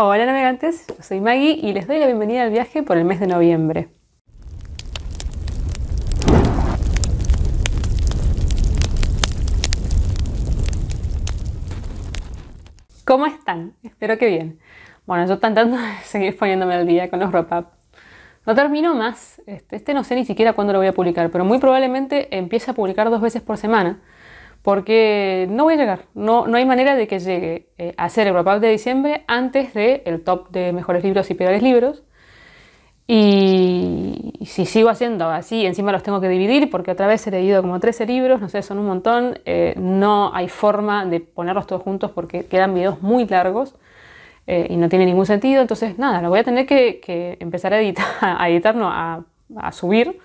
Hola navegantes, soy Maggie y les doy la bienvenida al viaje por el mes de noviembre. ¿Cómo están? Espero que bien. Bueno, yo tratando de seguir poniéndome al día con los wrap-up. No termino más, este, este no sé ni siquiera cuándo lo voy a publicar, pero muy probablemente empiece a publicar dos veces por semana porque no voy a llegar, no, no hay manera de que llegue eh, a ser el wrap de diciembre antes del el top de mejores libros y peores libros. Y si sigo haciendo así, encima los tengo que dividir porque otra vez he leído como 13 libros, no sé, son un montón, eh, no hay forma de ponerlos todos juntos porque quedan videos muy largos eh, y no tiene ningún sentido, entonces nada, lo voy a tener que, empezar a editar, a a subir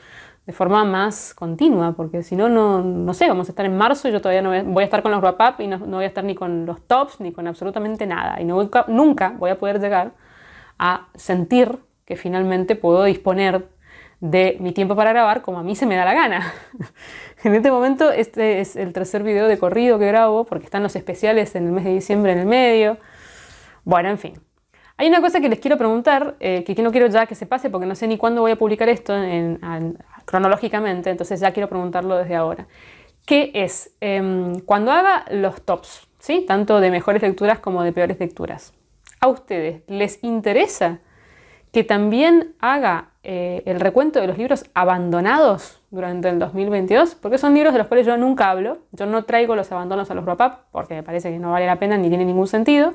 de forma más continua, porque si no, no sé, vamos a estar en marzo y yo todavía no voy a estar con los wrap-up y no, voy a estar ni con los tops ni con absolutamente nada. Y nunca, nunca voy a poder llegar a sentir que finalmente puedo disponer de mi tiempo para grabar como a mí se me da la gana. en este momento este es el tercer video de corrido que grabo porque están los especiales en el mes de diciembre en el medio. Bueno, en fin. Hay una cosa que les quiero preguntar, eh, que no quiero ya que se pase porque no sé ni cuándo voy a publicar esto en, cronológicamente, entonces ya quiero preguntarlo desde ahora. ¿Qué es? Em, cuando haga los tops, ¿sí? tanto de mejores lecturas como de peores lecturas, ¿a ustedes les interesa que también haga eh, el recuento de los libros abandonados durante el 2022? Porque son libros de los cuales yo nunca hablo, yo no traigo los abandonos a los wrap-up porque me parece que no vale la pena ni tiene ningún sentido.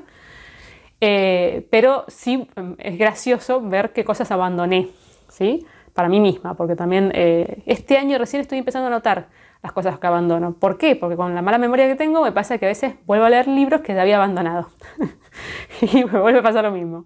Eh, pero sí em, es gracioso ver qué cosas abandoné, ¿sí? para mí misma, porque también eh, este año recién estoy empezando a notar las cosas que abandono. ¿Por qué? Porque con la mala memoria que tengo me pasa que a veces vuelvo a leer libros que había abandonado y me vuelve a pasar lo mismo.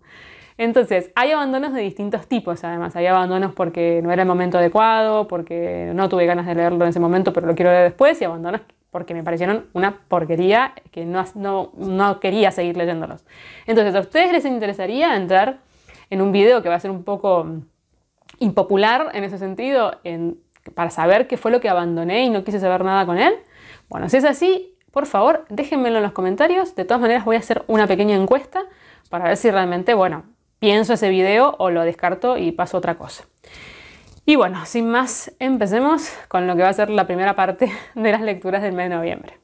Entonces, hay abandonos de distintos tipos, además. Hay abandonos porque no era el momento adecuado, porque no tuve ganas de leerlo en ese momento, pero lo quiero leer después, y abandonos porque me parecieron una porquería que no, no, no quería seguir leyéndolos. Entonces, ¿a ustedes les interesaría entrar en un video que va a ser un poco impopular en ese sentido, para saber qué fue lo que abandoné y no quise saber nada con él? Bueno, si es así, por favor, déjenmelo en los comentarios. De todas maneras, voy a hacer una pequeña encuesta para ver si realmente, bueno, pienso ese video o lo descarto y paso otra cosa. Y bueno, sin más, empecemos con lo que va a ser la primera parte de las lecturas del mes de noviembre.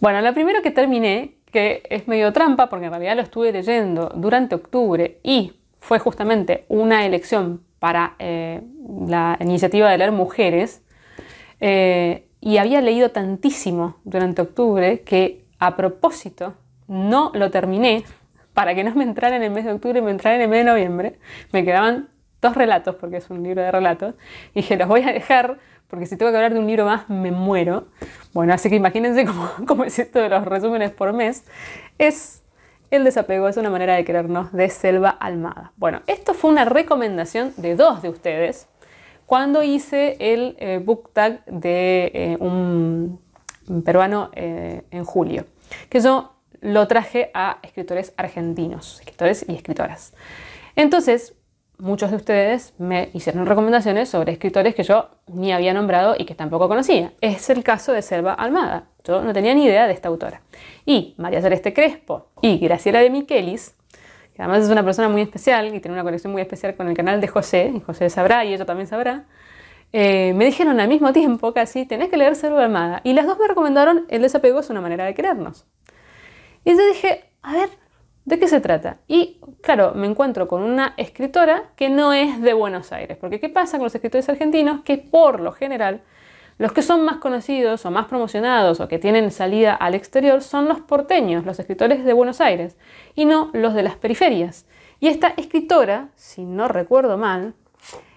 Bueno, lo primero que terminé, que es medio trampa porque en realidad lo estuve leyendo durante octubre y fue justamente una elección para eh, la iniciativa de leer mujeres. Eh, y había leído tantísimo durante octubre que a propósito no lo terminé para que no me entrara en el mes de octubre y me entrara en el mes de noviembre. Me quedaban dos relatos, porque es un libro de relatos. Y dije, los voy a dejar porque si tengo que hablar de un libro más, me muero. Bueno, así que imagínense cómo, cómo es esto de los resúmenes por mes. Es el desapego es una manera de querernos de Selva Almada. Bueno, esto fue una recomendación de dos de ustedes cuando hice el eh, book tag de eh, un peruano eh, en julio, que yo lo traje a escritores argentinos, escritores y escritoras. Entonces, muchos de ustedes me hicieron recomendaciones sobre escritores que yo ni había nombrado y que tampoco conocía. Es el caso de Selva Almada. Yo no tenía ni idea de esta autora. Y María Celeste Crespo y Graciela de Miquelis, que además es una persona muy especial y tiene una conexión muy especial con el canal de José, y José sabrá y ella también sabrá, eh, me dijeron al mismo tiempo casi, tenés que leer Selva Almada. Y las dos me recomendaron El desapego es una manera de querernos. Y yo dije, a ver, ¿De qué se trata? Y claro, me encuentro con una escritora que no es de Buenos Aires, porque ¿qué pasa con los escritores argentinos? Que por lo general los que son más conocidos o más promocionados o que tienen salida al exterior son los porteños, los escritores de Buenos Aires, y no los de las periferias. Y esta escritora, si no recuerdo mal,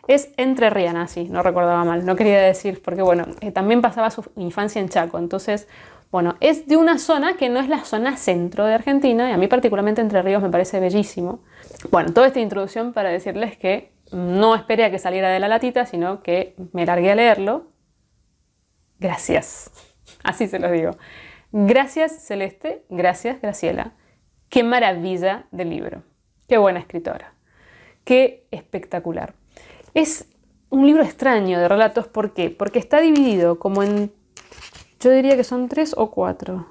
es entre entrerriana, sí, no recordaba mal, no quería decir, porque bueno, eh, también pasaba su infancia en Chaco, entonces bueno, es de una zona que no es la zona centro de Argentina, y a mí particularmente Entre Ríos me parece bellísimo. Bueno, toda esta introducción para decirles que no esperé a que saliera de la latita, sino que me largué a leerlo. Gracias, así se los digo. Gracias Celeste, gracias Graciela. Qué maravilla de libro, qué buena escritora, qué espectacular. Es un libro extraño de relatos, ¿por qué? Porque está dividido como en yo diría que son tres o cuatro.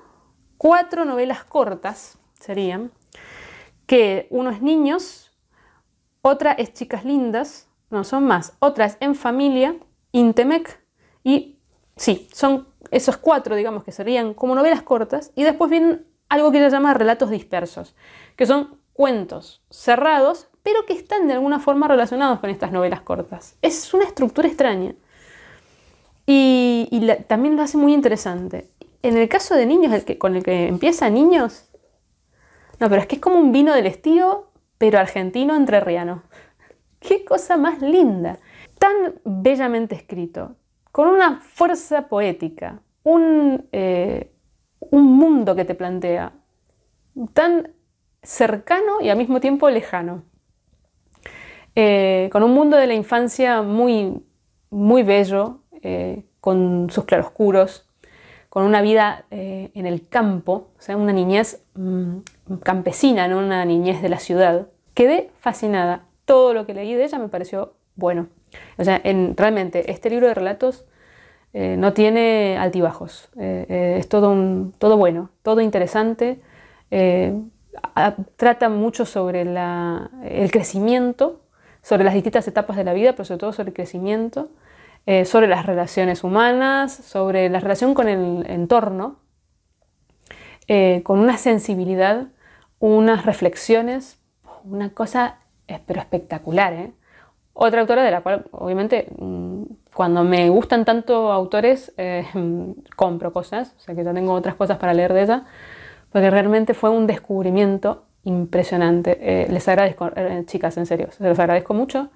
Cuatro novelas cortas serían, que uno es niños, otra es chicas lindas, no son más, otra es en familia, Intemec, y sí, son esos cuatro, digamos, que serían como novelas cortas, y después vienen algo que se llama relatos dispersos, que son cuentos cerrados, pero que están de alguna forma relacionados con estas novelas cortas. Es una estructura extraña. Y, también lo hace muy interesante. En el caso de niños, con el que empieza niños, no, pero es que es como un vino del estío, pero argentino entrerriano. Qué cosa más linda. Tan bellamente escrito, con una fuerza poética, un, eh, mundo que te plantea, tan cercano y al mismo tiempo lejano. Eh, con un mundo de la infancia muy, muy bello, eh, con sus claroscuros, con una vida eh, en el campo, o sea, una niñez mm, campesina, no una niñez de la ciudad. Quedé fascinada. Todo lo que leí de ella me pareció bueno. O sea, realmente este libro de relatos eh, no tiene altibajos. es todo, todo bueno, todo interesante. trata mucho sobre el crecimiento, sobre las distintas etapas de la vida, pero sobre todo sobre el crecimiento. Eh, sobre las relaciones humanas, sobre la relación con el entorno, eh, con una sensibilidad, unas reflexiones, una cosa eh, pero espectacular. Otra autora de la cual, obviamente, mm, cuando me gustan tanto autores, compro cosas, o sea que ya tengo otras cosas para leer de ella, porque realmente fue un descubrimiento impresionante. les agradezco, chicas, en serio, se los agradezco mucho.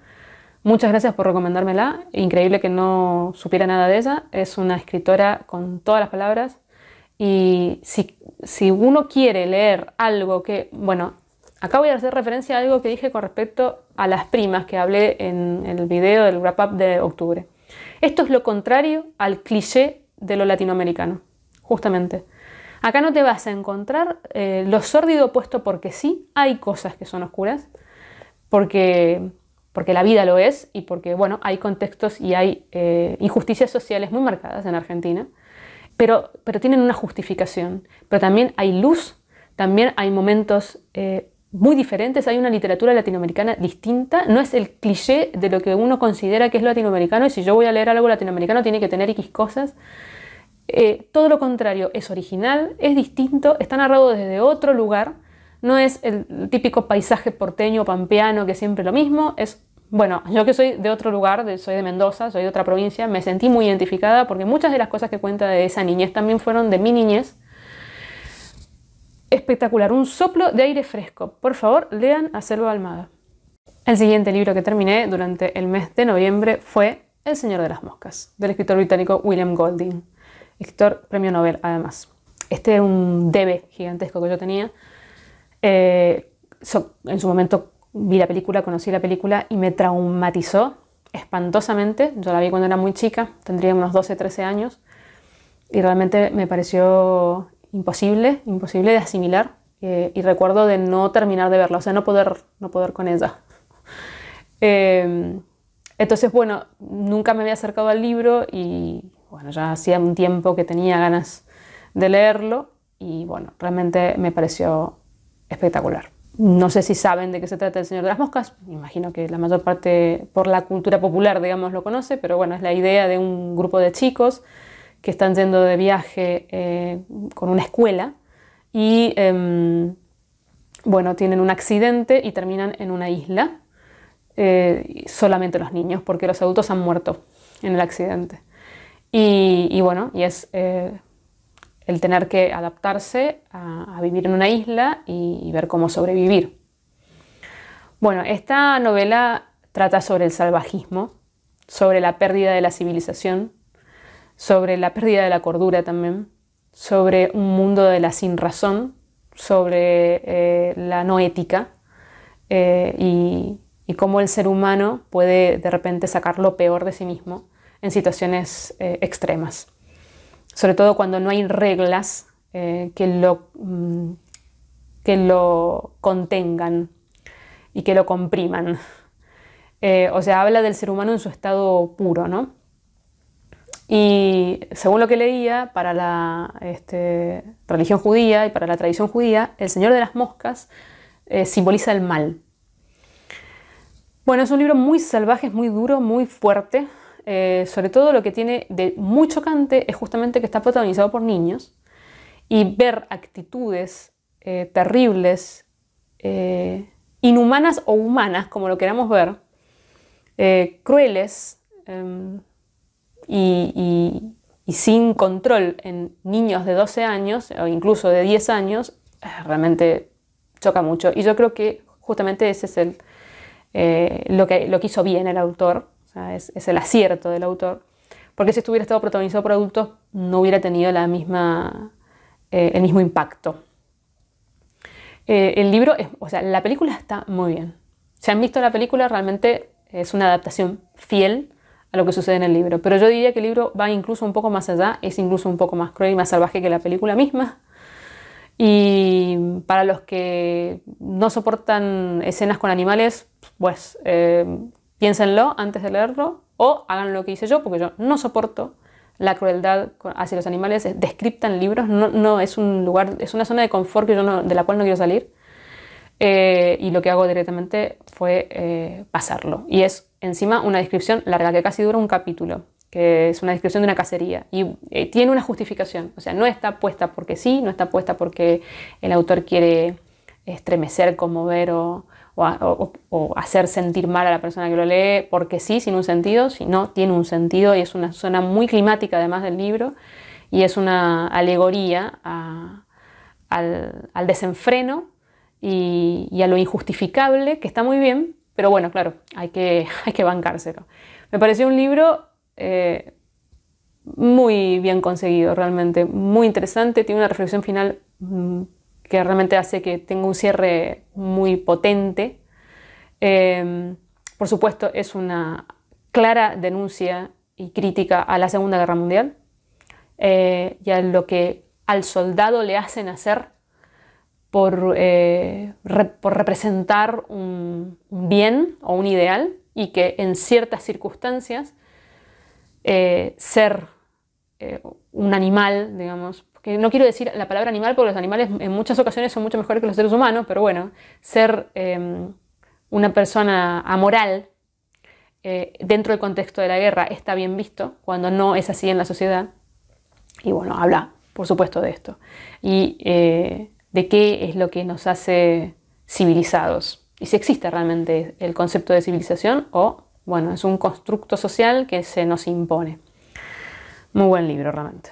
Muchas gracias por recomendármela. Increíble que no supiera nada de ella. Es una escritora con todas las palabras. Y si, uno quiere leer algo que, bueno, acá voy a hacer referencia a algo que dije con respecto a las primas que hablé en el video del wrap-up de octubre. Esto es lo contrario al cliché de lo latinoamericano, justamente. Acá no te vas a encontrar eh, lo sórdido puesto porque sí, hay cosas que son oscuras, porque porque la vida lo es y porque bueno, hay contextos y hay eh, injusticias sociales muy marcadas en Argentina, pero, pero tienen una justificación. Pero también hay luz, también hay momentos eh, muy diferentes, hay una literatura latinoamericana distinta, no es el cliché de lo que uno considera que es latinoamericano y si yo voy a leer algo latinoamericano tiene que tener X cosas. Eh, todo lo contrario, es original, es distinto, está narrado desde otro lugar. No es el típico paisaje porteño pampeano que siempre lo mismo, es bueno, yo que soy de otro lugar, soy de Mendoza, soy de otra provincia, me sentí muy identificada porque muchas de las cosas que cuenta de esa niñez también fueron de mi niñez. Espectacular, un soplo de aire fresco. Por favor, lean a Selva Almada. El siguiente libro que terminé durante el mes de noviembre fue El Señor de las Moscas, del escritor británico William Golding, escritor premio Nobel además. Este era un debe gigantesco que yo tenía. Eh, en su momento vi la película, conocí la película y me traumatizó espantosamente. Yo la vi cuando era muy chica, tendría unos 12, 13 años, y realmente me pareció imposible, imposible de asimilar. Eh, y recuerdo de no terminar de verla, o sea, no poder, no poder con ella. Em, entonces, bueno, nunca me había acercado al libro y bueno, ya hacía un tiempo que tenía ganas de leerlo y bueno, realmente me pareció espectacular. No sé si saben de qué se trata El Señor de las Moscas, me imagino que la mayor parte por la cultura popular, digamos, lo conoce, pero bueno, es la idea de un grupo de chicos que están yendo de viaje eh, con una escuela y, em, bueno, tienen un accidente y terminan en una isla, eh, solamente los niños, porque los adultos han muerto en el accidente. Y, y bueno, y es eh, el tener que adaptarse a, vivir en una isla y, ver cómo sobrevivir. Bueno, esta novela trata sobre el salvajismo, sobre la pérdida de la civilización, sobre la pérdida de la cordura también, sobre un mundo de la sin razón, sobre eh, la no ética eh, y, cómo el ser humano puede de repente sacar lo peor de sí mismo en situaciones eh, extremas sobre todo cuando no hay reglas eh, que, lo, mm, que lo contengan y que lo compriman. Eh, o sea, habla del ser humano en su estado puro, ¿no? Y según lo que leía, para la este, religión judía y para la tradición judía, el Señor de las Moscas eh, simboliza el mal. Bueno, es un libro muy salvaje, es muy duro, muy fuerte, eh, sobre todo lo que tiene de muy chocante es justamente que está protagonizado por niños y ver actitudes eh, terribles, eh, inhumanas o humanas, como lo queramos ver, crueles em, y, sin control en niños de 12 años o incluso de 10 años, realmente choca mucho. Y yo creo que justamente ese es lo, que, lo que hizo bien el autor o sea, es, el acierto del autor. Porque si estuviera estado protagonizado por adultos, no hubiera tenido la misma, eh, el mismo impacto. Eh, el libro, o sea, la película está muy bien. Si han visto la película, realmente es una adaptación fiel a lo que sucede en el libro. Pero yo diría que el libro va incluso un poco más allá, es incluso un poco más cruel y más salvaje que la película misma. Y para los que no soportan escenas con animales, pues eh, Piénsenlo antes de leerlo o hagan lo que hice yo, porque yo no soporto la crueldad hacia los animales Descriptan en libros, no, es un lugar, es una zona de confort que yo de la cual no quiero salir. Eh, y lo que hago directamente fue eh, pasarlo. Y es encima una descripción larga que casi dura un capítulo, que es una descripción de una cacería. Y eh, tiene una justificación, o sea, no está puesta porque sí, no está puesta porque el autor quiere estremecer, conmover o, o, hacer sentir mal a la persona que lo lee, porque sí, sin un sentido, si no, tiene un sentido y es una zona muy climática además del libro y es una alegoría al, desenfreno y, a lo injustificable, que está muy bien, pero bueno, claro, hay que, bancárselo. Me pareció un libro eh, muy bien conseguido, realmente, muy interesante, tiene una reflexión final mm, que realmente hace que tenga un cierre muy potente. Em, por supuesto, es una clara denuncia y crítica a la Segunda Guerra Mundial eh, y a lo que al soldado le hacen hacer eh, por, representar un, un, bien o un ideal y que en ciertas circunstancias eh, ser un animal, digamos, no quiero decir la palabra animal porque los animales en muchas ocasiones son mucho mejores que los seres humanos, pero bueno, ser em, una persona amoral eh, dentro del contexto de la guerra está bien visto, cuando no es así en la sociedad. Y bueno, habla, por supuesto, de esto. Y eh, de qué es lo que nos hace civilizados. Y si existe realmente el concepto de civilización o, bueno, es un constructo social que se nos impone. Muy buen libro, realmente.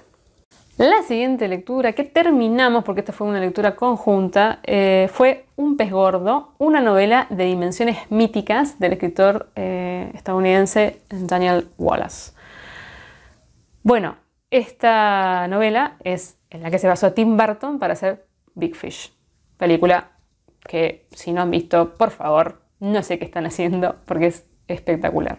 La siguiente lectura que terminamos, porque esta fue una lectura conjunta, eh, fue Un pez gordo, una novela de dimensiones míticas del escritor eh, estadounidense Daniel Wallace. Bueno, esta novela es en la que se basó Tim Burton para hacer Big Fish, película que si no han visto, por favor, no sé qué están haciendo porque es espectacular.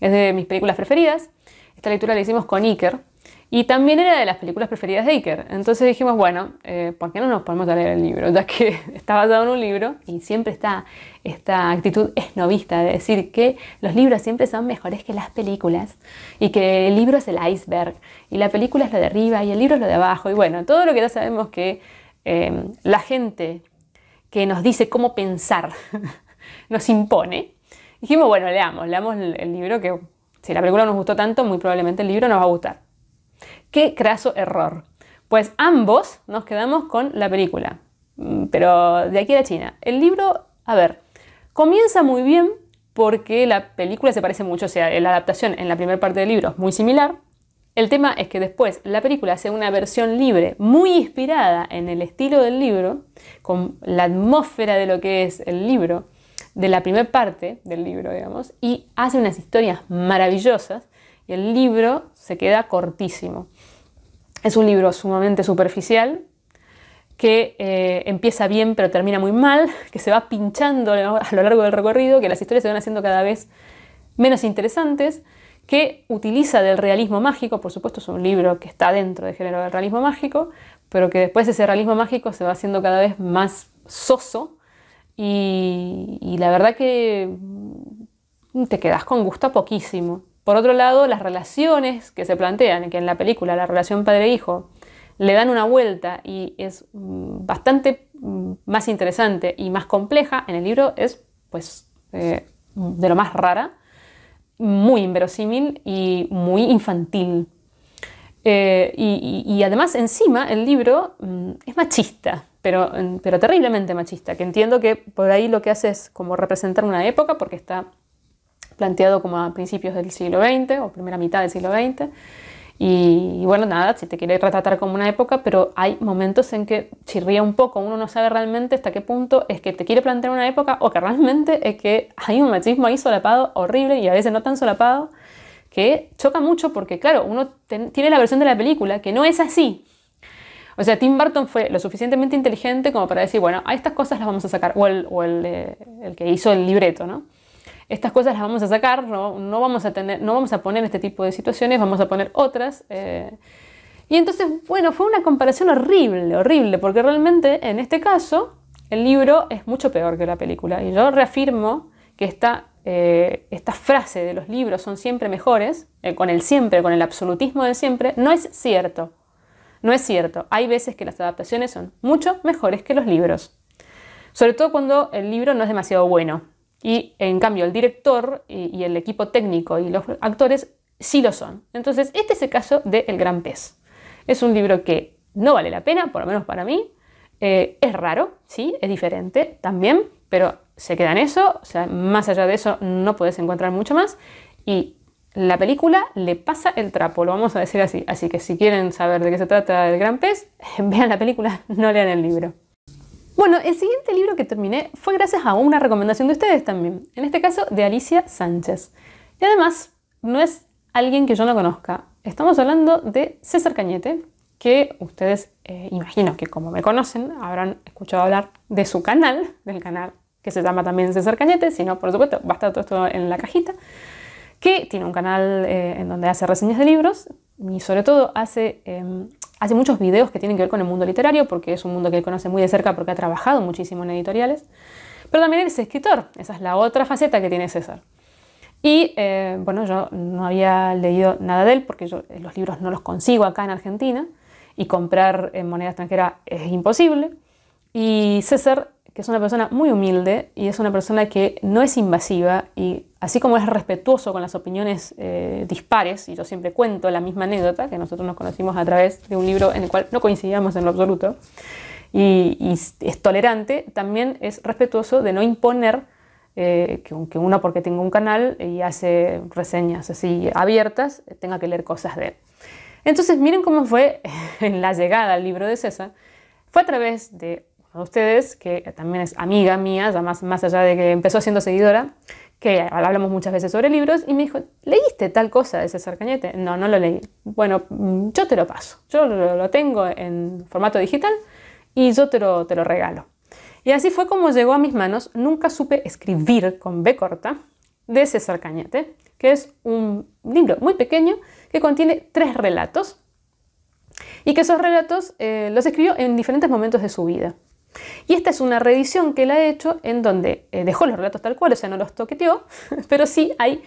Es de mis películas preferidas. Esta lectura la hicimos con Iker, y también era de las películas preferidas de Iker. Entonces dijimos, bueno, eh, ¿por qué no nos ponemos a leer el libro? Ya que está basado en un libro y siempre está esta actitud esnovista de decir que los libros siempre son mejores que las películas y que el libro es el iceberg y la película es lo de arriba y el libro es lo de abajo. Y bueno, todo lo que ya sabemos que eh, la gente que nos dice cómo pensar nos impone. Dijimos, bueno, leamos, leamos el libro que si la película nos gustó tanto, muy probablemente el libro nos va a gustar. Qué craso error. Pues ambos nos quedamos con la película, mm, pero de aquí a China. El libro, a ver, comienza muy bien porque la película se parece mucho, o sea, la adaptación en la primera parte del libro es muy similar. El tema es que después la película hace una versión libre, muy inspirada en el estilo del libro, con la atmósfera de lo que es el libro, de la primera parte del libro, digamos, y hace unas historias maravillosas y el libro se queda cortísimo. Es un libro sumamente superficial, que eh, empieza bien pero termina muy mal, que se va pinchando a lo largo del recorrido, que las historias se van haciendo cada vez menos interesantes, que utiliza del realismo mágico, por supuesto es un libro que está dentro del género del realismo mágico, pero que después ese realismo mágico se va haciendo cada vez más soso y, la verdad que te quedas con gusto poquísimo. Por otro lado, las relaciones que se plantean, que en la película la relación padre-hijo, le dan una vuelta y es mm, bastante mm, más interesante y más compleja, en el libro es pues eh, de lo más rara, muy inverosímil y muy infantil. Eh, y, además encima el libro mm, es machista, pero, pero terriblemente machista, que entiendo que por ahí lo que hace es como representar una época porque está planteado como a principios del siglo XX o primera mitad del siglo XX. Y, bueno, nada, si te quiere retratar como una época, pero hay momentos en que chirría un poco, uno no sabe realmente hasta qué punto es que te quiere plantear una época o que realmente es que hay un machismo ahí solapado horrible y a veces no tan solapado, que choca mucho porque claro, uno tiene la versión de la película que no es así. O sea, Tim Burton fue lo suficientemente inteligente como para decir, bueno, a estas cosas las vamos a sacar, o el que hizo el libreto, ¿no? Estas cosas las vamos a sacar, no, vamos, a tener, no vamos a poner este tipo de situaciones, vamos a poner otras. Eh, y entonces, bueno, fue una comparación horrible, horrible, porque realmente en este caso el libro es mucho peor que la película. Y yo reafirmo que esta, eh, frase de los libros son siempre mejores, eh, con el siempre, con el absolutismo del siempre, no es cierto. No es cierto. Hay veces que las adaptaciones son mucho mejores que los libros. Sobre todo cuando el libro no es demasiado bueno. Y en cambio el director y, el equipo técnico y los actores sí lo son. Entonces, este es el caso de El Gran Pez. Es un libro que no vale la pena, por lo menos para mí. Eh, es raro, sí, es diferente también, pero se queda en eso. O sea, más allá de eso no puedes encontrar mucho más. Y la película le pasa el trapo, lo vamos a decir así. Así que si quieren saber de qué se trata El Gran Pez, vean la película, no lean el libro. Bueno, el siguiente libro que terminé fue gracias a una recomendación de ustedes también, en este caso de Alicia Sánchez. Y además, no es alguien que yo no conozca. Estamos hablando de César Cañete, que ustedes eh, imagino que como me conocen habrán escuchado hablar de su canal, del canal que se llama también César Cañete, si no, por supuesto, va a estar todo esto en la cajita, que tiene un canal eh, en donde hace reseñas de libros y sobre todo hace em, hace muchos videos que tienen que ver con el mundo literario, porque es un mundo que él conoce muy de cerca porque ha trabajado muchísimo en editoriales, pero también es escritor, esa es la otra faceta que tiene César. Y eh, bueno, yo no había leído nada de él porque yo eh, los libros no los consigo acá en Argentina y comprar en eh, moneda extranjera es imposible. Y César, que es una persona muy humilde y es una persona que no es invasiva y Así como es respetuoso con las opiniones eh, dispares, y yo siempre cuento la misma anécdota, que nosotros nos conocimos a través de un libro en el cual no coincidíamos en lo absoluto, y, es tolerante, también es respetuoso de no imponer eh, que, aunque uno porque tenga un canal y hace reseñas así abiertas, tenga que leer cosas de él. Entonces miren cómo fue en la llegada al libro de César. Fue a través de ustedes, que también es amiga mía, además más allá de que empezó siendo seguidora, que hablamos muchas veces sobre libros, y me dijo, ¿leíste tal cosa de César Cañete? No, no lo leí. Bueno, mm, yo te lo paso, yo lo tengo en formato digital y yo te lo, te lo regalo. Y así fue como llegó a mis manos, nunca supe escribir con B corta, de César Cañete, que es un libro muy pequeño que contiene tres relatos y que esos relatos eh, los escribió en diferentes momentos de su vida. Y esta es una reedición que él ha hecho en donde eh, dejó los relatos tal cual, o sea, no los toqueteó, pero sí hay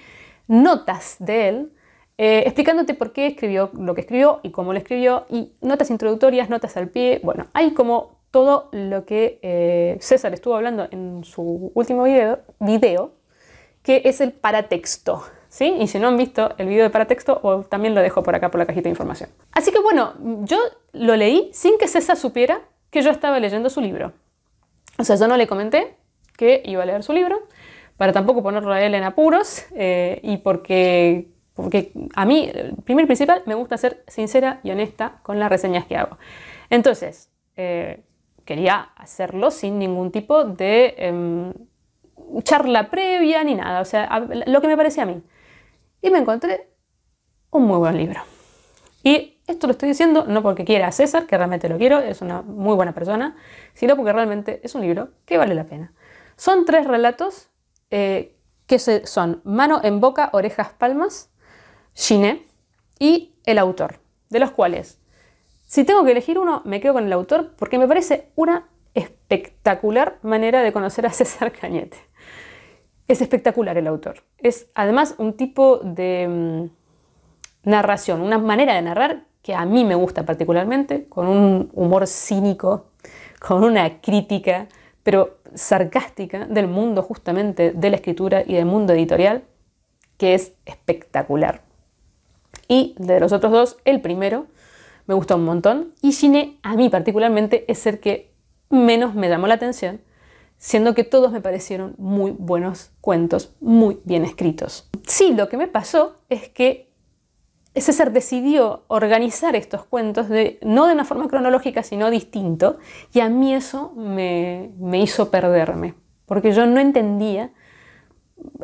notas de él eh, explicándote por qué escribió lo que escribió y cómo lo escribió, y notas introductorias, notas al pie, bueno, hay como todo lo que eh, César estuvo hablando en su último video, video, que es el paratexto. ¿Sí? Y si no han visto el video de paratexto, también lo dejo por acá por la cajita de información. Así que bueno, yo lo leí sin que César supiera que yo estaba leyendo su libro. O sea, yo no le comenté que iba a leer su libro, para tampoco ponerlo a él en apuros, eh, y porque, porque a mí, primer principal, me gusta ser sincera y honesta con las reseñas que hago. Entonces, eh, quería hacerlo sin ningún tipo de em, charla previa ni nada, o sea, lo que me parecía a mí. Y me encontré un muy buen libro. Y esto lo estoy diciendo no porque quiera a César, que realmente lo quiero, es una muy buena persona, sino porque realmente es un libro que vale la pena. Son tres relatos eh, que son Mano en Boca, Orejas Palmas, Giné y el autor, de los cuales, si tengo que elegir uno, me quedo con el autor porque me parece una espectacular manera de conocer a César Cañete. Es espectacular el autor. Es además un tipo de mm, narración, una manera de narrar que a mí me gusta particularmente, con un humor cínico, con una crítica, pero sarcástica del mundo justamente de la escritura y del mundo editorial, que es espectacular. Y de los otros dos, el primero me gustó un montón y Gine a mí particularmente es el que menos me llamó la atención, siendo que todos me parecieron muy buenos cuentos, muy bien escritos. Sí, lo que me pasó es que César decidió organizar estos cuentos no de una forma cronológica, sino distinto, y a mí eso me, hizo perderme, porque yo no entendía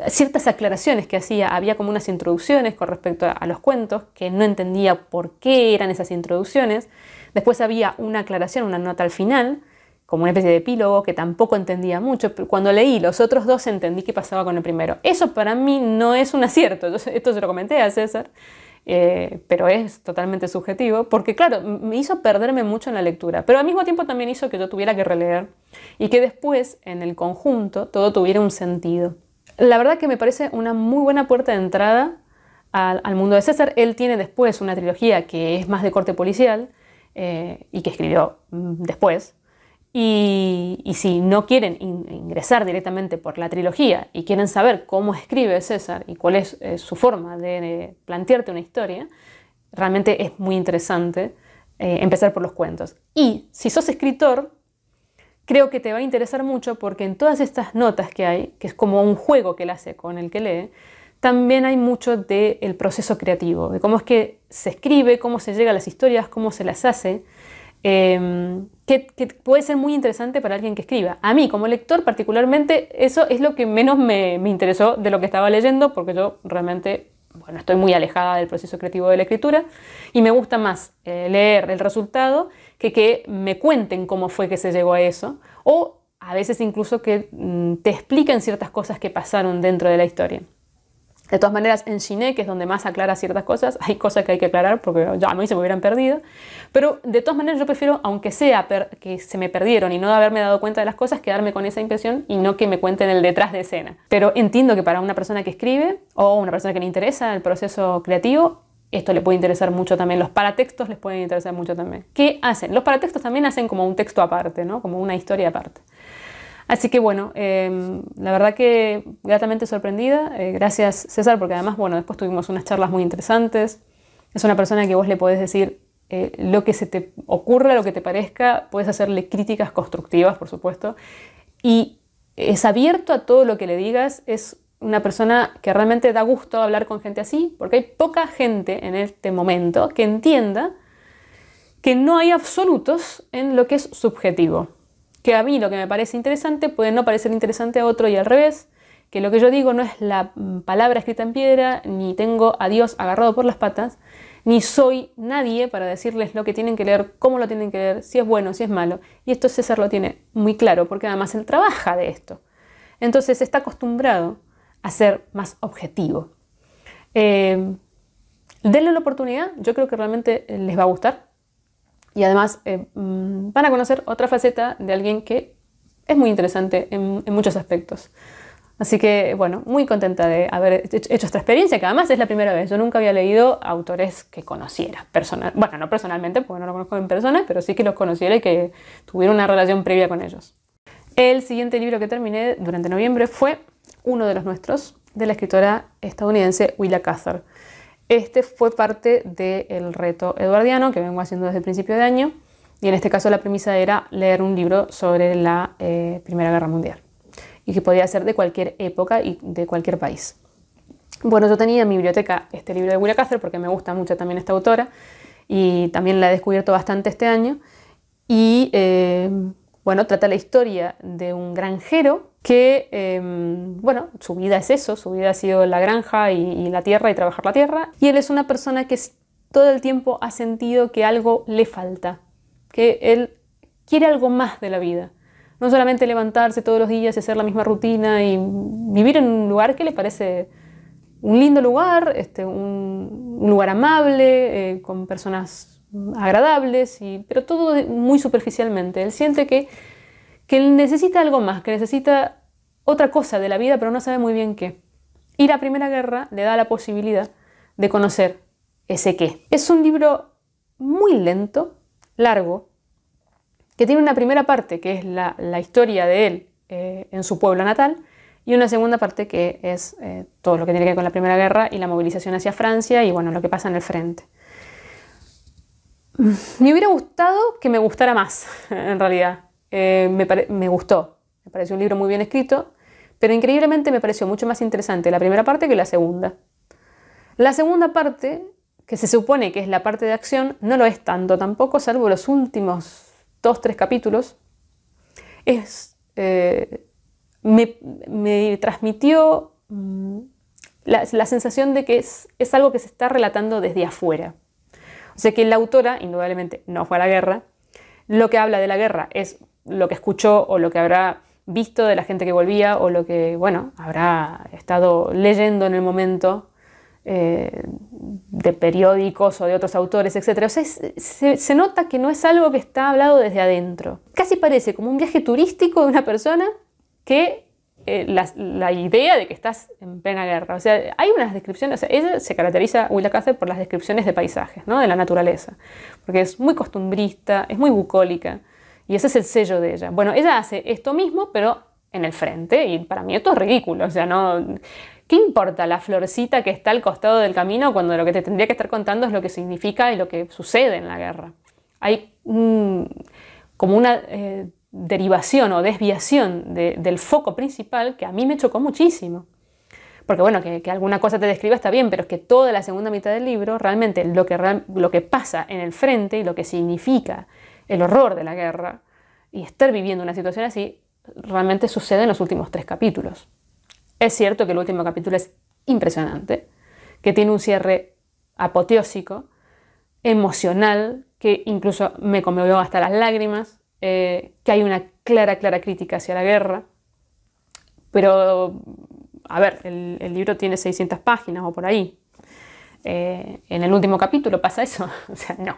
ciertas aclaraciones que hacía, había como unas introducciones con respecto a, los cuentos, que no entendía por qué eran esas introducciones, después había una aclaración, una nota al final, como una especie de epílogo que tampoco entendía mucho, cuando leí los otros dos entendí qué pasaba con el primero. Eso para mí no es un acierto, esto se lo comenté a César, eh, pero es totalmente subjetivo, porque claro, me hizo perderme mucho en la lectura, pero al mismo tiempo también hizo que yo tuviera que releer y que después, en el conjunto, todo tuviera un sentido. La verdad que me parece una muy buena puerta de entrada al, mundo de César. Él tiene después una trilogía que es más de corte policial eh, y que escribió mm, después, y, si no quieren ingresar directamente por la trilogía y quieren saber cómo escribe César y cuál es eh, su forma de, plantearte una historia, realmente es muy interesante eh, empezar por los cuentos. Y si sos escritor, creo que te va a interesar mucho porque en todas estas notas que hay, que es como un juego que él hace con el que lee, también hay mucho del proceso creativo, de cómo es que se escribe, cómo se llega a las historias, cómo se las hace. Em, que, puede ser muy interesante para alguien que escriba. A mí, como lector, particularmente, eso es lo que menos me, interesó de lo que estaba leyendo, porque yo realmente bueno, estoy muy alejada del proceso creativo de la escritura y me gusta más eh, leer el resultado que que me cuenten cómo fue que se llegó a eso o a veces incluso que mm, te expliquen ciertas cosas que pasaron dentro de la historia. De todas maneras, en cine, que es donde más aclara ciertas cosas, hay cosas que hay que aclarar porque ya a mí se me hubieran perdido. Pero de todas maneras, yo prefiero, aunque sea que se me perdieron y no haberme dado cuenta de las cosas, quedarme con esa impresión y no que me cuenten el detrás de escena. Pero entiendo que para una persona que escribe o una persona que le interesa el proceso creativo, esto le puede interesar mucho también. Los paratextos les pueden interesar mucho también. ¿Qué hacen? Los paratextos también hacen como un texto aparte, ¿no? Como una historia aparte. Así que bueno, em, la verdad que gratamente sorprendida. Eh, gracias César, porque además, bueno, después tuvimos unas charlas muy interesantes. Es una persona que vos le podés decir eh, lo que se te ocurra, lo que te parezca, puedes hacerle críticas constructivas, por supuesto. Y es abierto a todo lo que le digas, es una persona que realmente da gusto hablar con gente así, porque hay poca gente en este momento que entienda que no hay absolutos en lo que es subjetivo que a mí lo que me parece interesante puede no parecer interesante a otro y al revés, que lo que yo digo no es la mm, palabra escrita en piedra, ni tengo a Dios agarrado por las patas, ni soy nadie para decirles lo que tienen que leer, cómo lo tienen que leer, si es bueno, si es malo. Y esto César lo tiene muy claro, porque además él trabaja de esto. Entonces está acostumbrado a ser más objetivo. Eh, denle la oportunidad, yo creo que realmente les va a gustar. Y además eh, mm, van a conocer otra faceta de alguien que es muy interesante en, muchos aspectos. Así que, bueno, muy contenta de haber hecho esta experiencia, que además es la primera vez. Yo nunca había leído autores que conociera, personal, bueno, no personalmente, porque no los conozco en persona, pero sí que los conociera y que tuviera una relación previa con ellos. El siguiente libro que terminé durante noviembre fue uno de los nuestros, de la escritora estadounidense Willa Cather. Este fue parte del reto eduardiano que vengo haciendo desde el principio de año y en este caso la premisa era leer un libro sobre la eh, Primera Guerra Mundial y que podía ser de cualquier época y de cualquier país. Bueno, yo tenía en mi biblioteca este libro de William Cather porque me gusta mucho también esta autora y también la he descubierto bastante este año y eh, bueno, trata la historia de un granjero que, em, bueno, su vida es eso, su vida ha sido la granja y, la tierra y trabajar la tierra. Y él es una persona que todo el tiempo ha sentido que algo le falta, que él quiere algo más de la vida. No solamente levantarse todos los días y hacer la misma rutina y vivir en un lugar que le parece un lindo lugar, este, un, lugar amable, eh, con personas agradables, y, pero todo muy superficialmente. Él siente que que necesita algo más, que necesita otra cosa de la vida, pero no sabe muy bien qué. Y la Primera Guerra le da la posibilidad de conocer ese qué. Es un libro muy lento, largo, que tiene una primera parte que es la, historia de él eh, en su pueblo natal y una segunda parte que es eh, todo lo que tiene que ver con la Primera Guerra y la movilización hacia Francia y bueno, lo que pasa en el frente. Me hubiera gustado que me gustara más, en realidad. Eh, me, gustó, me pareció un libro muy bien escrito, pero increíblemente me pareció mucho más interesante la primera parte que la segunda. La segunda parte, que se supone que es la parte de acción, no lo es tanto tampoco, salvo los últimos dos, tres capítulos. Es, eh, me, transmitió mm, la, sensación de que es, es algo que se está relatando desde afuera. O sea que la autora, indudablemente, no fue a la guerra. Lo que habla de la guerra es lo que escuchó o lo que habrá visto de la gente que volvía o lo que, habrá estado leyendo en el momento eh, de periódicos o de otros autores, etc. O sea, se, nota que no es algo que está hablado desde adentro. Casi parece como un viaje turístico de una persona que eh, la, idea de que estás en plena guerra. O sea, hay unas descripciones, ella se caracteriza, Willa Cather, por las descripciones de paisajes, de la naturaleza, porque es muy costumbrista, es muy bucólica. Y ese es el sello de ella. Bueno, ella hace esto mismo, pero en el frente, y para mí esto es ridículo, o sea, no... ¿Qué importa la florcita que está al costado del camino cuando lo que te tendría que estar contando es lo que significa y lo que sucede en la guerra? Hay como una eh, derivación o desviación del foco principal que a mí me chocó muchísimo. Porque bueno, que, alguna cosa te describa está bien, pero es que toda la segunda mitad del libro, realmente lo que, lo que pasa en el frente y lo que significa el horror de la guerra y estar viviendo una situación así realmente sucede en los últimos tres capítulos. Es cierto que el último capítulo es impresionante, que tiene un cierre apoteósico, emocional, que incluso me conmovió hasta las lágrimas, eh, que hay una clara, clara crítica hacia la guerra. Pero, a ver, el, libro tiene 600 páginas o por ahí. Eh, en el último capítulo pasa eso. o sea, no.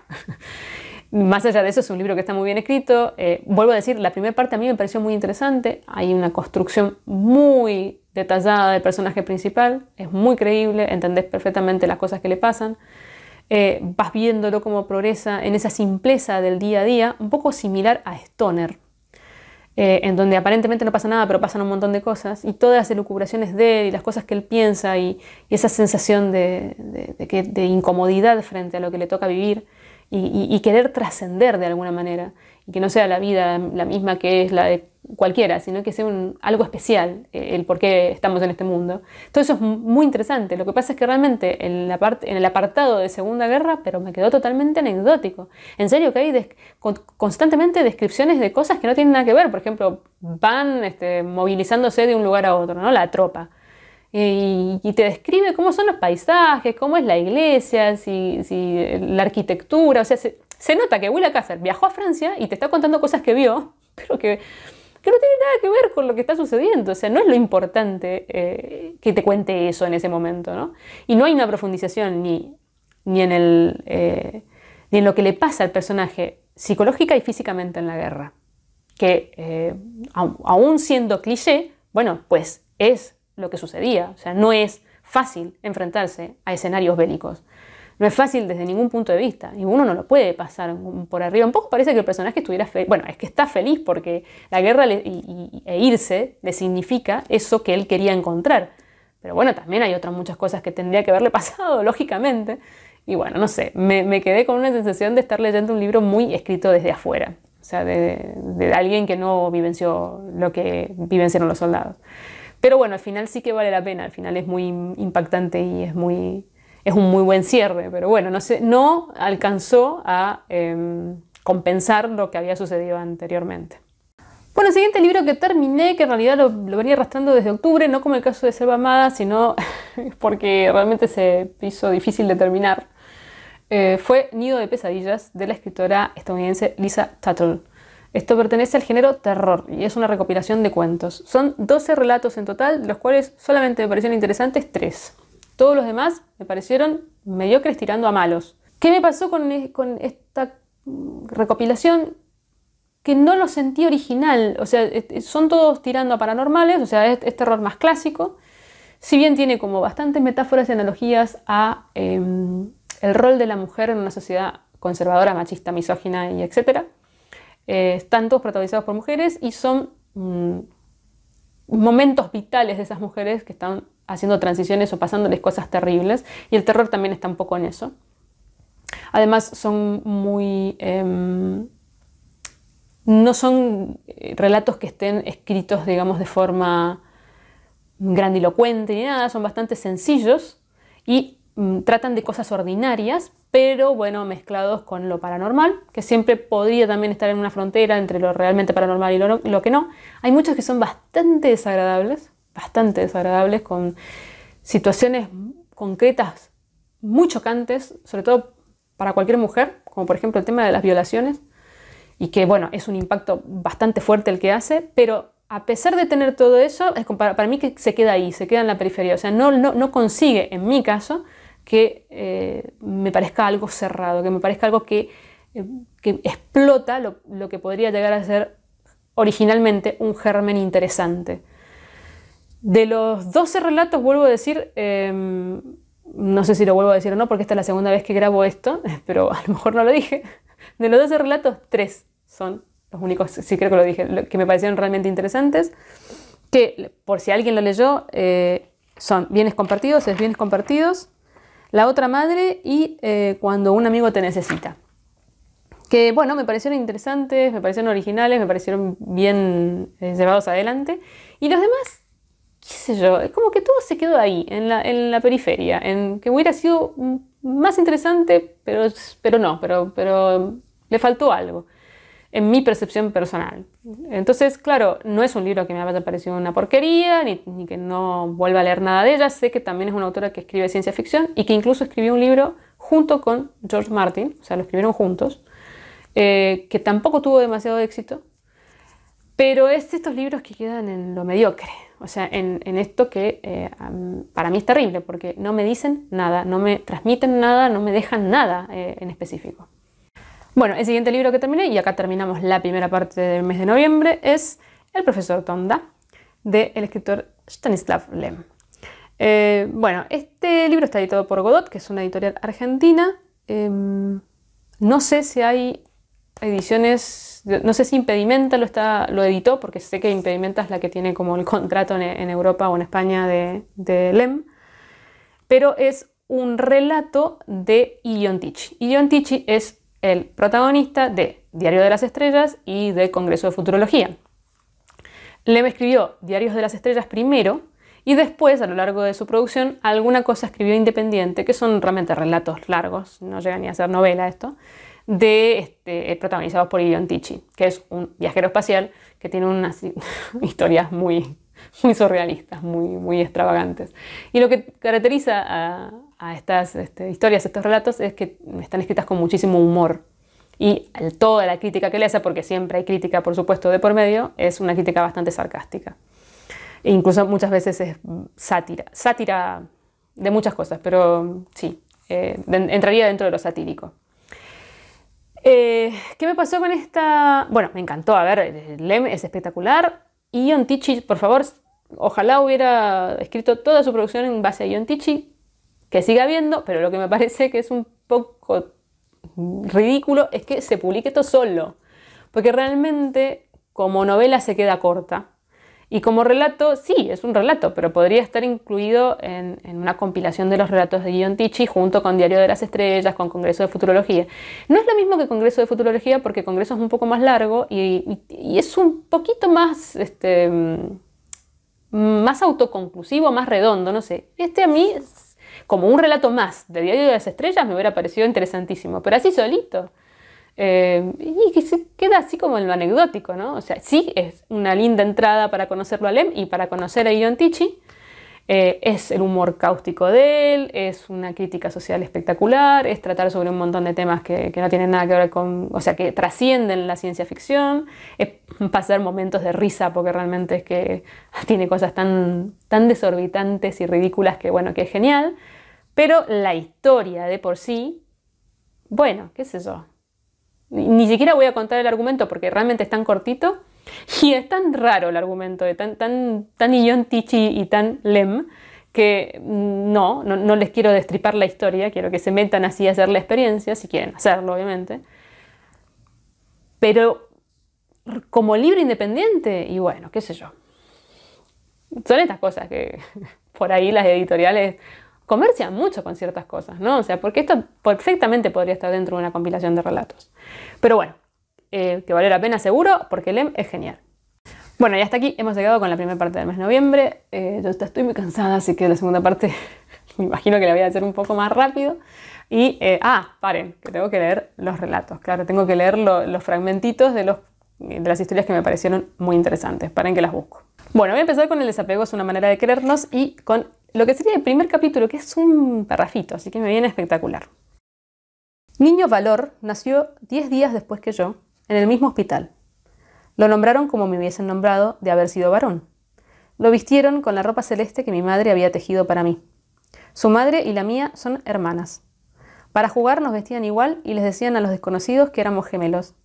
Más allá de eso, es un libro que está muy bien escrito. Eh, vuelvo a decir, la primera parte a mí me pareció muy interesante. Hay una construcción muy detallada del personaje principal. Es muy creíble, entendés perfectamente las cosas que le pasan. Eh, vas viéndolo cómo progresa en esa simpleza del día a día, un poco similar a Stoner, eh, en donde aparentemente no pasa nada, pero pasan un montón de cosas, y todas las elucubraciones de él y las cosas que él piensa y, esa sensación de, incomodidad frente a lo que le toca vivir, y, querer trascender de alguna manera. Y que no sea la vida la misma que es la de cualquiera, sino que sea algo especial eh, el por qué estamos en este mundo. Todo eso es muy interesante. Lo que pasa es que realmente en, la en el apartado de Segunda Guerra, pero me quedó totalmente anecdótico. En serio que hay constantemente descripciones de cosas que no tienen nada que ver. Por ejemplo, van este, movilizándose de un lugar a otro, ¿no? La tropa y, te describe cómo son los paisajes, cómo es la iglesia, si, la arquitectura, o sea, se, nota que Willa Cáceres viajó a Francia y te está contando cosas que vio, pero que, que, no tiene nada que ver con lo que está sucediendo, o sea, no es lo importante eh, que te cuente eso en ese momento, ¿no? Y no hay una profundización ni, ni, en el, eh, ni en lo que le pasa al personaje psicológica y físicamente en la guerra, que eh, aún siendo cliché, bueno, pues es lo que sucedía. O sea, no es fácil enfrentarse a escenarios bélicos. No es fácil desde ningún punto de vista. Y uno no lo puede pasar por arriba. Un poco parece que el personaje estuviera feliz. Bueno, es que está feliz porque la guerra e irse le significa eso que él quería encontrar. Pero bueno, también hay otras muchas cosas que tendría que haberle pasado, lógicamente. Y bueno, no sé, me, quedé con una sensación de estar leyendo un libro muy escrito desde afuera. O sea, de, alguien que no vivenció lo que vivencieron los soldados. Pero bueno, al final sí que vale la pena, al final es muy impactante y es, muy, es un muy buen cierre, pero bueno, no, se, no alcanzó a em, compensar lo que había sucedido anteriormente. Bueno, el siguiente libro que terminé, que en realidad lo, venía arrastrando desde octubre, no como el caso de Selva Amada, sino porque realmente se hizo difícil de terminar, eh, fue Nido de Pesadillas de la escritora estadounidense Lisa Tuttle. Esto pertenece al género terror y es una recopilación de cuentos. Son 12 relatos en total, de los cuales solamente me parecieron interesantes 3. Todos los demás me parecieron mediocres tirando a malos. ¿Qué me pasó con, esta recopilación? que no lo sentí original. O sea, son todos tirando a paranormales, o sea, es, terror más clásico. Si bien tiene como bastantes metáforas y analogías a em, el rol de la mujer en una sociedad conservadora, machista, misógina y etcétera. Eh, están todos protagonizados por mujeres y son mm, momentos vitales de esas mujeres que están haciendo transiciones o pasándoles cosas terribles. Y el terror también está un poco en eso. Además, son muy... Em, no son eh, relatos que estén escritos, digamos, de forma grandilocuente ni nada, son bastante sencillos y Mm, tratan de cosas ordinarias, pero bueno, mezclados con lo paranormal, que siempre podría también estar en una frontera entre lo realmente paranormal y lo, que no. Hay muchos que son bastante desagradables, bastante desagradables, con situaciones concretas muy chocantes, sobre todo para cualquier mujer, como por ejemplo el tema de las violaciones, y que bueno, es un impacto bastante fuerte el que hace, pero a pesar de tener todo eso, para, para, mí que se queda ahí, se queda en la periferia, o sea, no, no, no consigue, en mi caso, que eh, me parezca algo cerrado, que me parezca algo que, eh, que explota lo, lo, que podría llegar a ser originalmente un germen interesante. De los 12 relatos, vuelvo a decir, em, no sé si lo vuelvo a decir o no, porque esta es la segunda vez que grabo esto, pero a lo mejor no lo dije. De los 12 relatos, 3 son los únicos, sí creo que lo dije, que me parecieron realmente interesantes, que por si alguien lo leyó, eh, son bienes compartidos, es bienes compartidos, la otra madre y eh, cuando un amigo te necesita. Que bueno, me parecieron interesantes, me parecieron originales, me parecieron bien eh, llevados adelante. Y los demás, qué sé yo, es como que todo se quedó ahí, en la, en la periferia, en que hubiera sido más interesante, pero, pero no, pero, pero le faltó algo en mi percepción personal. Entonces, claro, no es un libro que me haya parecido una porquería, ni, que no vuelva a leer nada de ella. Sé que también es una autora que escribe ciencia ficción y que incluso escribió un libro junto con George Martin, o sea, lo escribieron juntos, eh, que tampoco tuvo demasiado éxito, pero es estos libros que quedan en lo mediocre, o sea, en, esto que eh, para mí es terrible, porque no me dicen nada, no me transmiten nada, no me dejan nada eh, en específico. Bueno, el siguiente libro que terminé, y acá terminamos la primera parte del mes de noviembre, es El profesor Tonda, del escritor Stanislav Lem. Eh, bueno, este libro está editado por Godot, que es una editorial argentina. Em, no sé si hay ediciones, no sé si Impedimenta lo, está, lo editó, porque sé que Impedimenta es la que tiene como el contrato en, Europa o en España de, Lem, pero es un relato de Ion Tichy. Ion Tichy es el protagonista de Diario de las Estrellas y de Congreso de Futurología. Lem escribió Diarios de las Estrellas primero y después, a lo largo de su producción, alguna cosa escribió independiente, que son realmente relatos largos, no llegan ni a ser novela esto, de este, eh, protagonizados por Ion Tichy, que es un viajero espacial que tiene unas historias muy, muy surrealistas, muy, muy extravagantes. Y lo que caracteriza a, a estas este, historias, estos relatos, es que están escritas con muchísimo humor. Y toda la crítica que le hace, porque siempre hay crítica, por supuesto, de por medio, es una crítica bastante sarcástica. E incluso muchas veces es sátira. Sátira de muchas cosas, pero sí, eh, entraría dentro de lo satírico. Eh, ¿Qué me pasó con esta? Bueno, me encantó. A ver, Lem es espectacular. Ion tichi por favor, ojalá hubiera escrito toda su producción en base a Ion tichi que siga habiendo, pero lo que me parece que es un poco ridículo es que se publique esto solo, porque realmente como novela se queda corta. Y como relato, sí, es un relato, pero podría estar incluido en, una compilación de los relatos de Guion Tichy junto con Diario de las Estrellas, con Congreso de Futurología. No es lo mismo que Congreso de Futurología porque Congreso es un poco más largo y, es un poquito más, este, mm, más autoconclusivo, más redondo, no sé. Este a mí como un relato más de Diario de las Estrellas me hubiera parecido interesantísimo, pero así solito. Eh, y que se queda así como en lo anecdótico, ¿no? O sea, sí, es una linda entrada para conocerlo a Lem y para conocer a Ion Tichy. Eh, es el humor cáustico de él, es una crítica social espectacular, es tratar sobre un montón de temas que, que, no tienen nada que ver con, o sea, que trascienden la ciencia ficción, es pasar momentos de risa porque realmente es que tiene cosas tan, tan desorbitantes y ridículas que, bueno, que es genial. Pero la historia de por sí, bueno, qué sé yo. Ni, siquiera voy a contar el argumento porque realmente es tan cortito y es tan raro el argumento, de eh, tan, tan, tan y tan Lem, que mm, no, no, no, les quiero destripar la historia, quiero que se metan así a hacer la experiencia, si quieren hacerlo, obviamente. Pero como libro independiente, y bueno, qué sé yo. Son estas cosas que por ahí las editoriales comercia mucho con ciertas cosas, ¿no? O sea, porque esto perfectamente podría estar dentro de una compilación de relatos. Pero bueno, eh, que vale la pena seguro, porque Lem es genial. Bueno, y hasta aquí hemos llegado con la primera parte del mes de noviembre. Eh, yo estoy muy cansada, así que la segunda parte me imagino que la voy a hacer un poco más rápido. Y, eh, ah, paren, que tengo que leer los relatos, claro, tengo que leer los fragmentitos de, los, de las historias que me parecieron muy interesantes. Paren que las busco. Bueno, voy a empezar con el desapego es una manera de querernos y con lo que sería el primer capítulo, que es un parrafito, así que me viene espectacular. Niño Valor nació 10 días después que yo, en el mismo hospital. Lo nombraron como me hubiesen nombrado de haber sido varón. Lo vistieron con la ropa celeste que mi madre había tejido para mí. Su madre y la mía son hermanas. Para jugar nos vestían igual y les decían a los desconocidos que éramos gemelos.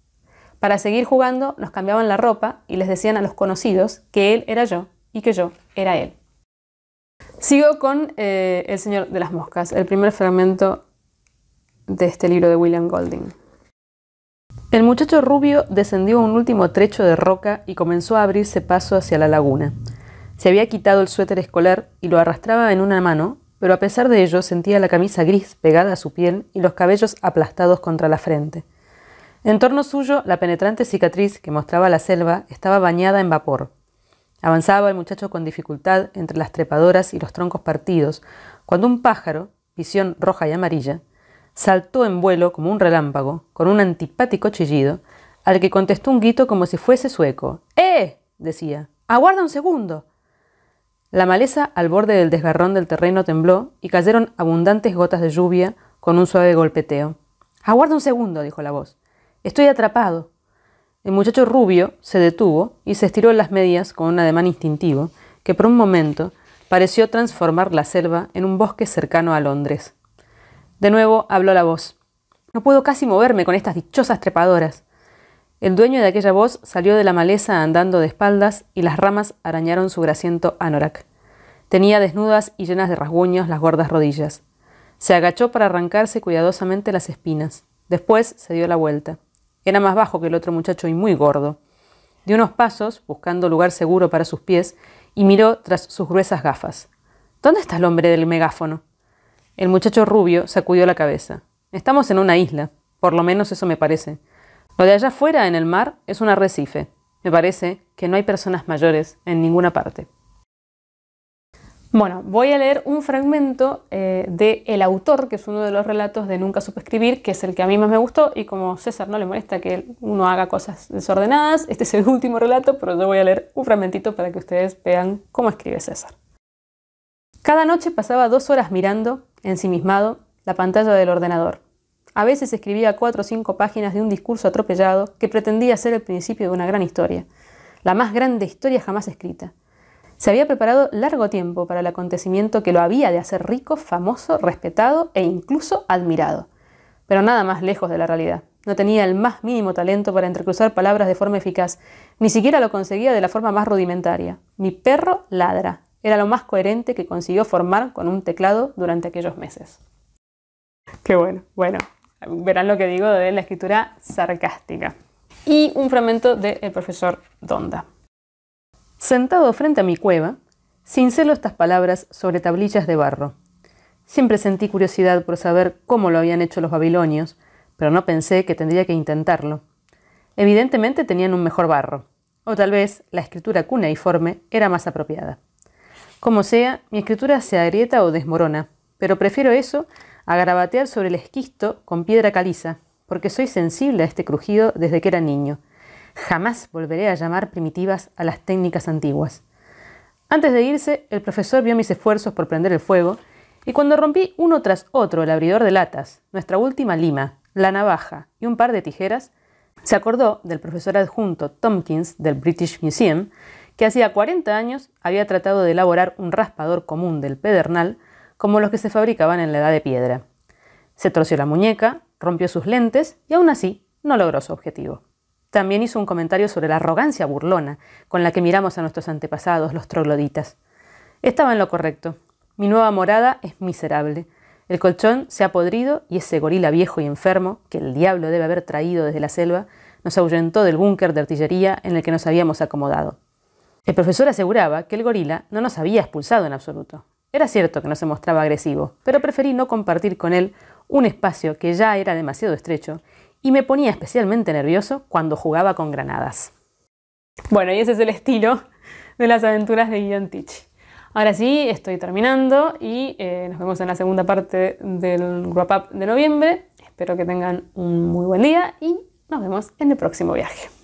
Para seguir jugando nos cambiaban la ropa y les decían a los conocidos que él era yo y que yo era él. Sigo con eh, El Señor de las Moscas, el primer fragmento de este libro de William Golding. El muchacho rubio descendió un último trecho de roca y comenzó a abrirse paso hacia la laguna. Se había quitado el suéter escolar y lo arrastraba en una mano, pero a pesar de ello sentía la camisa gris pegada a su piel y los cabellos aplastados contra la frente. En torno suyo, la penetrante cicatriz que mostraba la selva estaba bañada en vapor. Avanzaba el muchacho con dificultad entre las trepadoras y los troncos partidos, cuando un pájaro, visión roja y amarilla, saltó en vuelo como un relámpago, con un antipático chillido, al que contestó un grito como si fuese sueco. ¡Eh! decía. ¡Aguarda un segundo! La maleza al borde del desgarrón del terreno tembló y cayeron abundantes gotas de lluvia con un suave golpeteo. Aguarda un segundo, dijo la voz. Estoy atrapado. El muchacho rubio se detuvo y se estiró en las medias con un ademán instintivo que por un momento pareció transformar la selva en un bosque cercano a Londres. De nuevo habló la voz. No puedo casi moverme con estas dichosas trepadoras. El dueño de aquella voz salió de la maleza andando de espaldas y las ramas arañaron su grasiento anorak. Tenía desnudas y llenas de rasguños las gordas rodillas. Se agachó para arrancarse cuidadosamente las espinas. Después se dio la vuelta. Era más bajo que el otro muchacho y muy gordo. Dio unos pasos, buscando lugar seguro para sus pies, y miró tras sus gruesas gafas. ¿Dónde está el hombre del megáfono? El muchacho rubio sacudió la cabeza. Estamos en una isla, por lo menos eso me parece. Lo de allá afuera, en el mar, es un arrecife. Me parece que no hay personas mayores en ninguna parte. Bueno, voy a leer un fragmento eh, de El autor, que es uno de los relatos de Nunca supe escribir, que es el que a mí más me gustó, y como César no le molesta que uno haga cosas desordenadas, este es el último relato, pero yo voy a leer un fragmentito para que ustedes vean cómo escribe César. Cada noche pasaba dos horas mirando, ensimismado, la pantalla del ordenador. A veces escribía cuatro o cinco páginas de un discurso atropellado que pretendía ser el principio de una gran historia, la más grande historia jamás escrita se había preparado largo tiempo para el acontecimiento que lo había de hacer rico, famoso, respetado e incluso admirado. Pero nada más lejos de la realidad. No tenía el más mínimo talento para entrecruzar palabras de forma eficaz, ni siquiera lo conseguía de la forma más rudimentaria. Mi perro ladra. Era lo más coherente que consiguió formar con un teclado durante aquellos meses. Qué bueno, bueno, verán lo que digo de la escritura sarcástica. Y un fragmento del el profesor Donda. Sentado frente a mi cueva, cincelo estas palabras sobre tablillas de barro. Siempre sentí curiosidad por saber cómo lo habían hecho los babilonios, pero no pensé que tendría que intentarlo. Evidentemente tenían un mejor barro, o tal vez la escritura cuneiforme era más apropiada. Como sea, mi escritura se agrieta o desmorona, pero prefiero eso a garabatear sobre el esquisto con piedra caliza, porque soy sensible a este crujido desde que era niño. Jamás volveré a llamar primitivas a las técnicas antiguas. Antes de irse, el profesor vio mis esfuerzos por prender el fuego y cuando rompí uno tras otro el abridor de latas, nuestra última lima, la navaja y un par de tijeras, se acordó del profesor adjunto Tompkins del British Museum, que hacía 40 años había tratado de elaborar un raspador común del pedernal como los que se fabricaban en la edad de piedra. Se troció la muñeca, rompió sus lentes y aún así no logró su objetivo. También hizo un comentario sobre la arrogancia burlona con la que miramos a nuestros antepasados, los trogloditas. Estaba en lo correcto. Mi nueva morada es miserable. El colchón se ha podrido y ese gorila viejo y enfermo, que el diablo debe haber traído desde la selva, nos ahuyentó del búnker de artillería en el que nos habíamos acomodado. El profesor aseguraba que el gorila no nos había expulsado en absoluto. Era cierto que no se mostraba agresivo, pero preferí no compartir con él un espacio que ya era demasiado estrecho y me ponía especialmente nervioso cuando jugaba con granadas. Bueno, y ese es el estilo de las aventuras de Guillaume Teach. Ahora sí, estoy terminando y eh, nos vemos en la segunda parte del wrap-up de noviembre. Espero que tengan un muy buen día y nos vemos en el próximo viaje.